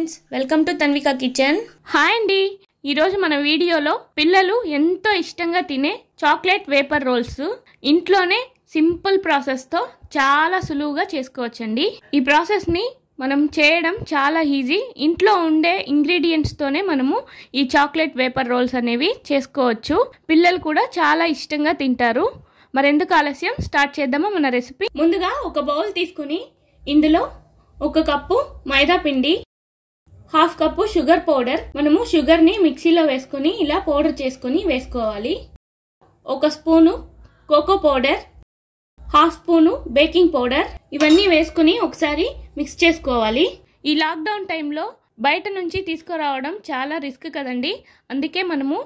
friends welcome to Tanvika kitchen hi అండి ఈరోజు మన వీడియోలో పిల్లలు ఎంతో ఇష్టంగా తినే చాక్లెట్ వేపర్ రోల్స్ ఇంట్లోనే సింపుల్ ప్రాసెస్తో చాలా సులువుగా చేసుకోవచ్చండి ఈ ప్రాసెస్ని మనం చేయడం చాలా ఈజీ ఇంట్లో ఉండే ఇంగ్రీడియంట్స్తోనే మనము ఈ చాక్లెట్ వేపర్ రోల్స్ అనేవి చేసుకోవచ్చు పిల్లలు కూడా చాలా ఇష్టంగా తింటారు మరెందుకు ఆలస్యం స్టార్ట్ చేద్దామా మన రెసిపీ ముందుగా ఒక బౌల్ తీసుకుని ఇందులో ఒక కప్పు మైదా పిండి హాఫ్ కప్పు షుగర్ పౌడర్ మనము షుగర్ని మిక్సీలో వేసుకొని ఇలా పౌడర్ చేసుకుని వేసుకోవాలి ఒక spoon cocoa powder half spoon baking powder ఇవన్నీ వేసుకుని ఒకసారి మిక్స్ చేసుకోవాలి ఈ లాక్డౌన్ టైంలో బయట నుంచి తీసుకురావడం చాలా రిస్క్ కదండి అందుకే మనము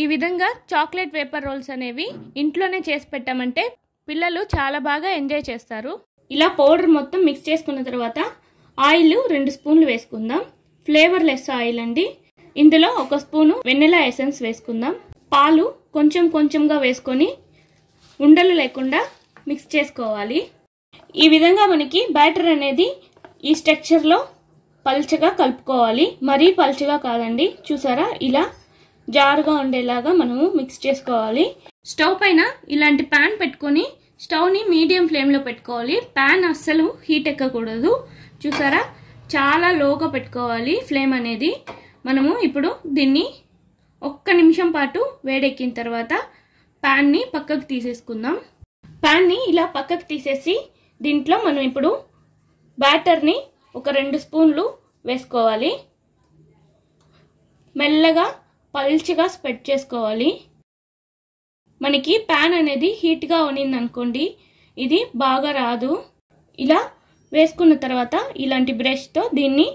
ఈ విధంగా చాక్లెట్ పేపర్ రోల్స్ అనేవి ఇంట్లోనే చేసి పెట్టామంటే పిల్లలు చాలా బాగా ఎంజాయ్ చేస్తారు ఇలా పౌడర్ మొత్తం మిక్స్ చేసుకున్న తర్వాత ఆయిల్ రెండు స్పూన్లు వేసుకుందాం ఫ్లేవర్లెస్ ఆయిల్ అండి ఇందులో ఒక స్పూను వెన్నెలా ఎసెన్స్ వేసుకుందాం పాలు కొంచెం కొంచెంగా వేసుకొని ఉండలు లేకుండా మిక్స్ చేసుకోవాలి ఈ విధంగా మనకి బ్యాటర్ అనేది ఈ స్ట్రక్చర్లో పల్చగా కలుపుకోవాలి మరీ పల్చగా కాదండి చూసారా ఇలా జారుగా ఉండేలాగా మనము మిక్స్ చేసుకోవాలి స్టవ్ పైన ఇలాంటి ప్యాన్ పెట్టుకొని స్టవ్ని మీడియం ఫ్లేమ్లో పెట్టుకోవాలి ప్యాన్ అస్సలు హీట్ ఎక్కకూడదు చూసారా చాలా లోగా పెట్టుకోవాలి ఫ్లేమ్ అనేది మనము ఇప్పుడు దీన్ని ఒక్క నిమిషం పాటు వేడెక్కిన తర్వాత ప్యాన్ని పక్కకు తీసేసుకుందాం ప్యాన్ని ఇలా పక్కకు తీసేసి దీంట్లో మనం ఇప్పుడు బ్యాటర్ని ఒక రెండు స్పూన్లు వేసుకోవాలి మెల్లగా పల్చగా స్ప్రెడ్ చేసుకోవాలి మనకి ప్యాన్ అనేది హీట్గా ఉనిందనుకోండి ఇది బాగా రాదు ఇలా వేసుకున్న తర్వాత ఇలాంటి బ్రష్తో దీన్ని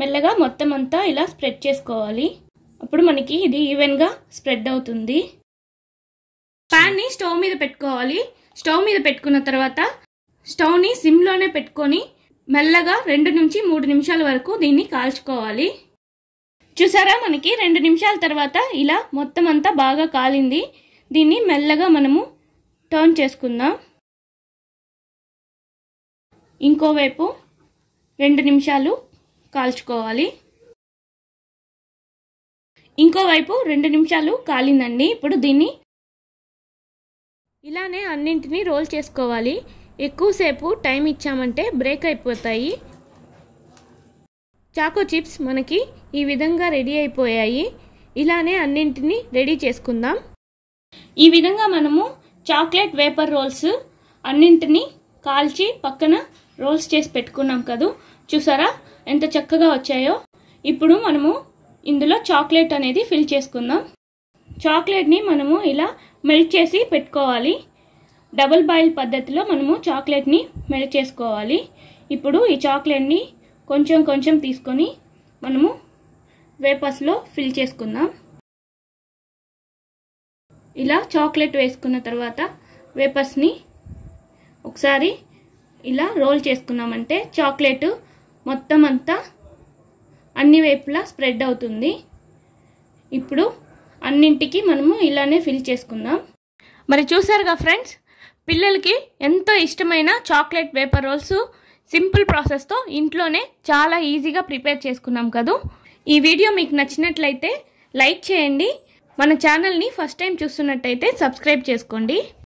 మెల్లగా మొత్తం అంతా ఇలా స్ప్రెడ్ చేసుకోవాలి అప్పుడు మనకి ఇది ఈవెన్గా స్ప్రెడ్ అవుతుంది ప్యాన్ని స్టవ్ మీద పెట్టుకోవాలి స్టవ్ మీద పెట్టుకున్న తర్వాత స్టవ్ని సిమ్లోనే పెట్టుకొని మెల్లగా రెండు నుంచి మూడు నిమిషాల వరకు దీన్ని కాల్చుకోవాలి చూసారా మనకి రెండు నిమిషాల తర్వాత ఇలా మొత్తం అంతా బాగా కాలింది దీన్ని మెల్లగా మనము టర్న్ చేసుకుందాం ఇంకోవైపు రెండు నిమిషాలు కాల్చుకోవాలి ఇంకోవైపు రెండు నిమిషాలు కాలిందండి ఇప్పుడు దీన్ని ఇలానే అన్నింటినీ రోల్ చేసుకోవాలి ఎక్కువసేపు టైం ఇచ్చామంటే బ్రేక్ అయిపోతాయి చాకో చిప్స్ మనకి ఈ విధంగా రెడీ అయిపోయాయి ఇలానే అన్నింటినీ రెడీ చేసుకుందాం ఈ విధంగా మనము చాక్లెట్ వేపర్ రోల్స్ అన్నింటినీ కాల్చి పక్కన రోల్స్ చేసి పెట్టుకున్నాం కదూ చూసారా ఎంత చక్కగా వచ్చాయో ఇప్పుడు మనము ఇందులో చాక్లెట్ అనేది ఫిల్ చేసుకుందాం చాక్లెట్ని మనము ఇలా మెల్ట్ చేసి పెట్టుకోవాలి డబుల్ బాయిల్ పద్ధతిలో మనము చాక్లెట్ని మెల్ట్ చేసుకోవాలి ఇప్పుడు ఈ చాక్లెట్ని కొంచెం కొంచెం తీసుకొని మనము వేపర్స్లో ఫిల్ చేసుకుందాం ఇలా చాక్లెట్ వేసుకున్న తర్వాత వేపర్స్ని ఒకసారి ఇలా రోల్ చేసుకున్నామంటే చాక్లెట్ మొత్తం అంతా అన్ని వైపులా స్ప్రెడ్ అవుతుంది ఇప్పుడు అన్నింటికి మనము ఇలానే ఫిల్ చేసుకుందాం మరి చూసారుగా ఫ్రెండ్స్ పిల్లలకి ఎంతో ఇష్టమైన చాక్లెట్ వేపర్ రోల్స్ సింపుల్ ప్రాసెస్తో ఇంట్లోనే చాలా ఈజీగా ప్రిపేర్ చేసుకున్నాం కదూ ఈ వీడియో మీకు నచ్చినట్లయితే లైక్ చేయండి మన ఛానల్ని ఫస్ట్ టైం చూస్తున్నట్టయితే సబ్స్క్రైబ్ చేసుకోండి